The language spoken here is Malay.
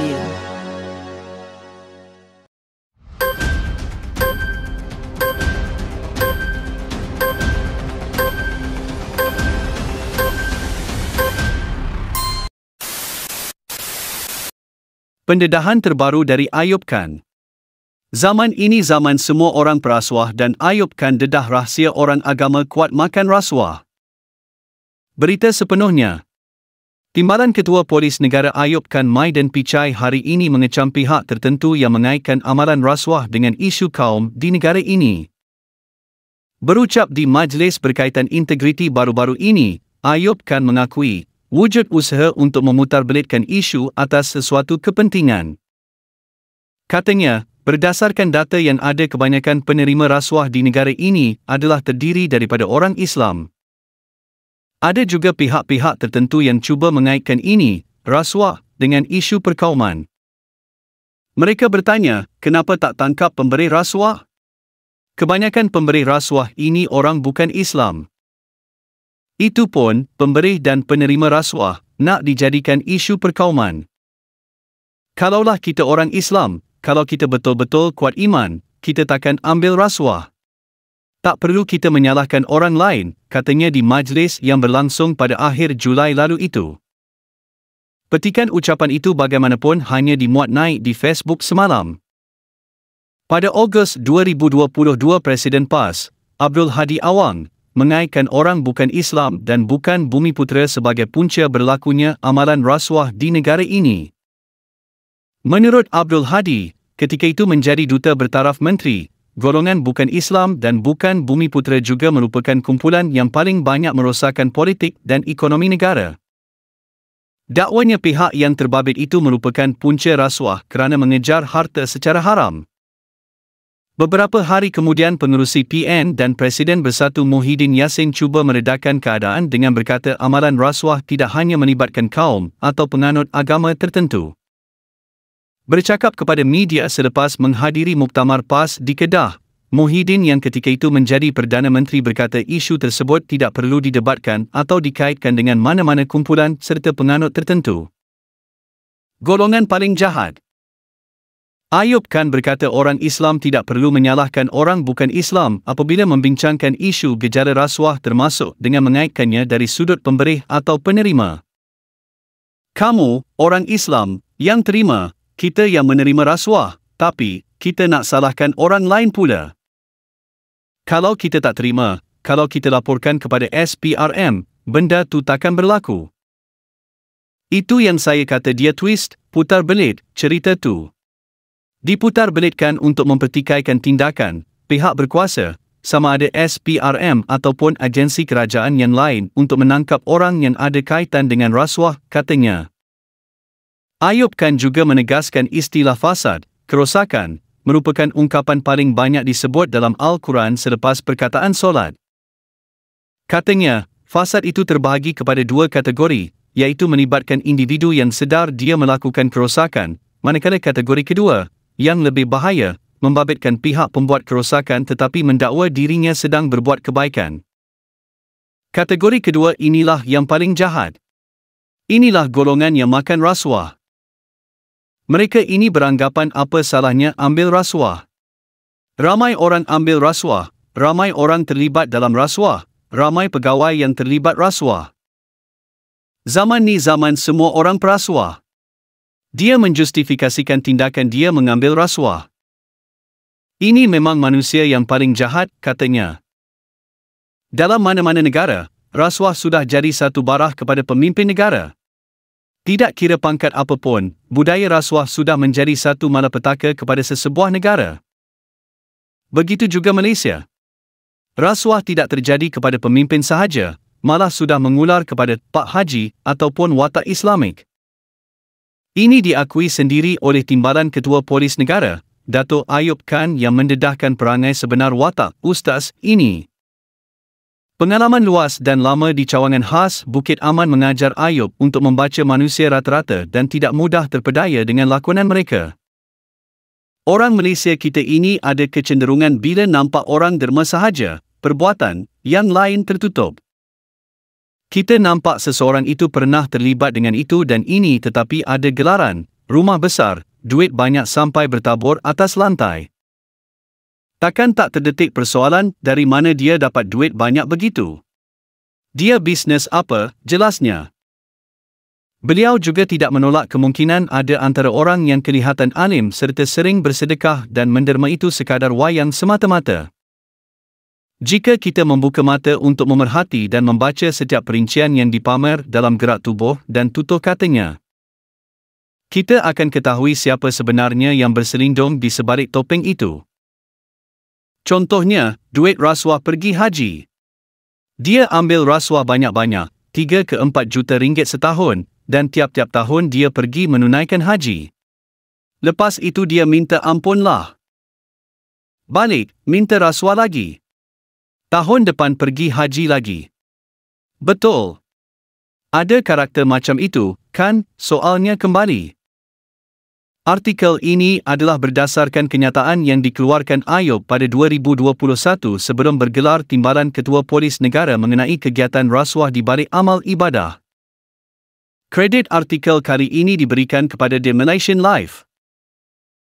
Radio. Pendedahan terbaru dari Ayub Khan. Zaman ini zaman semua orang perasuah dan Ayub Khan dedah rahsia orang agama kuat makan rasuah. Berita sepenuhnya Timbalan Ketua Polis Negara Ayub Khan Maiden Pichai hari ini mengecam pihak tertentu yang mengaitkan amalan rasuah dengan isu kaum di negara ini. Berucap di majlis berkaitan integriti baru-baru ini, Ayub Khan mengakui wujud usaha untuk memutarbelitkan isu atas sesuatu kepentingan. Katanya, berdasarkan data yang ada kebanyakan penerima rasuah di negara ini adalah terdiri daripada orang Islam. Ada juga pihak-pihak tertentu yang cuba mengaitkan ini, rasuah, dengan isu perkauman. Mereka bertanya, kenapa tak tangkap pemberi rasuah? Kebanyakan pemberi rasuah ini orang bukan Islam. Itu pun, pemberi dan penerima rasuah nak dijadikan isu perkauman. Kalaulah kita orang Islam, kalau kita betul-betul kuat iman, kita takkan ambil rasuah. Tak perlu kita menyalahkan orang lain, katanya di majlis yang berlangsung pada akhir Julai lalu itu. Petikan ucapan itu bagaimanapun hanya dimuat naik di Facebook semalam. Pada Ogos 2022 Presiden PAS, Abdul Hadi Awang, mengaitkan orang bukan Islam dan bukan bumi putera sebagai punca berlakunya amalan rasuah di negara ini. Menurut Abdul Hadi, ketika itu menjadi duta bertaraf menteri, Golongan bukan Islam dan bukan Bumi Putera juga merupakan kumpulan yang paling banyak merosakkan politik dan ekonomi negara. Dakwanya pihak yang terbabit itu merupakan punca rasuah kerana mengejar harta secara haram. Beberapa hari kemudian pengerusi PN dan Presiden Bersatu Muhyiddin Yassin cuba meredakan keadaan dengan berkata amalan rasuah tidak hanya melibatkan kaum atau penganut agama tertentu bercakap kepada media selepas menghadiri muktamar PAS di Kedah. Mohidin yang ketika itu menjadi Perdana Menteri berkata isu tersebut tidak perlu didebatkan atau dikaitkan dengan mana-mana kumpulan serta penganut tertentu. Golongan paling jahat Ayub Khan berkata orang Islam tidak perlu menyalahkan orang bukan Islam apabila membincangkan isu gejala rasuah termasuk dengan mengaitkannya dari sudut pemberi atau penerima. Kamu, orang Islam, yang terima, kita yang menerima rasuah, tapi kita nak salahkan orang lain pula. Kalau kita tak terima, kalau kita laporkan kepada SPRM, benda tu takkan berlaku. Itu yang saya kata dia twist, putar belit, cerita tu. Diputar belitkan untuk mempertikaikan tindakan, pihak berkuasa, sama ada SPRM ataupun agensi kerajaan yang lain untuk menangkap orang yang ada kaitan dengan rasuah, katanya. Ayub kan juga menegaskan istilah fasad, kerosakan, merupakan ungkapan paling banyak disebut dalam Al-Quran selepas perkataan solat. Katanya, fasad itu terbahagi kepada dua kategori, iaitu menibatkan individu yang sedar dia melakukan kerosakan, manakala kategori kedua, yang lebih bahaya, membabitkan pihak pembuat kerosakan tetapi mendakwa dirinya sedang berbuat kebaikan. Kategori kedua inilah yang paling jahat. Inilah golongan yang makan rasuah. Mereka ini beranggapan apa salahnya ambil rasuah. Ramai orang ambil rasuah, ramai orang terlibat dalam rasuah, ramai pegawai yang terlibat rasuah. Zaman ni zaman semua orang perasuah. Dia menjustifikasikan tindakan dia mengambil rasuah. Ini memang manusia yang paling jahat, katanya. Dalam mana-mana negara, rasuah sudah jadi satu barah kepada pemimpin negara. Tidak kira pangkat apapun, budaya rasuah sudah menjadi satu malapetaka kepada sesebuah negara. Begitu juga Malaysia. Rasuah tidak terjadi kepada pemimpin sahaja, malah sudah mengular kepada Pak Haji ataupun watak Islamik. Ini diakui sendiri oleh Timbalan Ketua Polis Negara, Dato' Ayub Khan yang mendedahkan perangai sebenar watak Ustaz ini. Pengalaman luas dan lama di cawangan khas Bukit Aman mengajar Ayub untuk membaca manusia rata-rata dan tidak mudah terpedaya dengan lakonan mereka. Orang Malaysia kita ini ada kecenderungan bila nampak orang derma sahaja, perbuatan, yang lain tertutup. Kita nampak seseorang itu pernah terlibat dengan itu dan ini tetapi ada gelaran, rumah besar, duit banyak sampai bertabur atas lantai. Takkan tak terdetik persoalan dari mana dia dapat duit banyak begitu. Dia bisnes apa, jelasnya. Beliau juga tidak menolak kemungkinan ada antara orang yang kelihatan alim serta sering bersedekah dan menderma itu sekadar wayang semata-mata. Jika kita membuka mata untuk memerhati dan membaca setiap perincian yang dipamer dalam gerak tubuh dan tutur katanya, kita akan ketahui siapa sebenarnya yang berselindung di sebalik topeng itu. Contohnya, duit rasuah pergi haji. Dia ambil rasuah banyak-banyak, 3 ke 4 juta ringgit setahun dan tiap-tiap tahun dia pergi menunaikan haji. Lepas itu dia minta ampunlah. Balik, minta rasuah lagi. Tahun depan pergi haji lagi. Betul. Ada karakter macam itu, kan? Soalnya kembali. Artikel ini adalah berdasarkan kenyataan yang dikeluarkan Ayub pada 2021 sebelum bergelar timbalan Ketua Polis Negara mengenai kegiatan rasuah di balik amal ibadah. Kredit artikel kali ini diberikan kepada The Life.